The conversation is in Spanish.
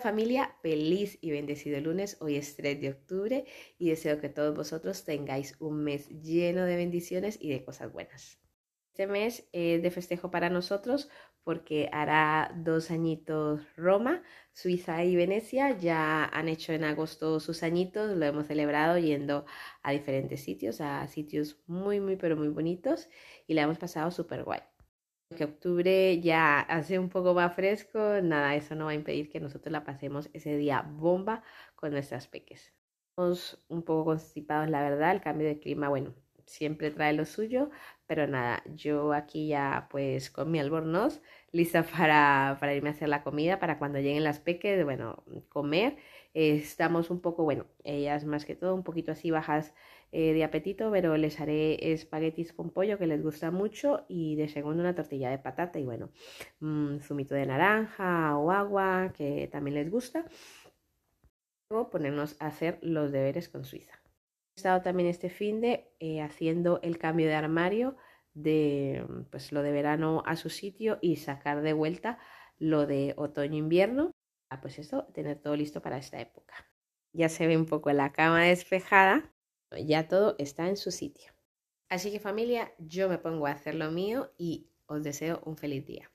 Familia, feliz y bendecido lunes. Hoy es 3 de octubre y deseo que todos vosotros tengáis un mes lleno de bendiciones y de cosas buenas. Este mes es de festejo para nosotros porque hará dos añitos Roma, Suiza y Venecia. Ya han hecho en agosto sus añitos, lo hemos celebrado yendo a diferentes sitios, a sitios muy, muy, pero muy bonitos y la hemos pasado súper guay que octubre ya hace un poco más fresco, nada, eso no va a impedir que nosotros la pasemos ese día bomba con nuestras peques. Estamos un poco constipados, la verdad, el cambio de clima, bueno, siempre trae lo suyo, pero nada, yo aquí ya pues con mi albornoz, lista para, irme a hacer la comida, para cuando lleguen las peques, bueno, comer. estamos un poco, bueno, ellas más que todo un poquito así bajas eh, de apetito, pero les haré espaguetis con pollo que les gusta mucho y de segundo una tortilla de patata y bueno, un mm, zumito de naranja o agua que también les gusta. Luego ponernos a hacer los deberes con Suiza estado también este fin de eh, haciendo el cambio de armario de mm, pues lo de verano a su sitio y sacar de vuelta lo de otoño-invierno. Ah, pues esto, tener todo listo para esta época. Ya se ve un poco la cama despejada, ya todo está en su sitio. Así que familia, yo me pongo a hacer lo mío y os deseo un feliz día.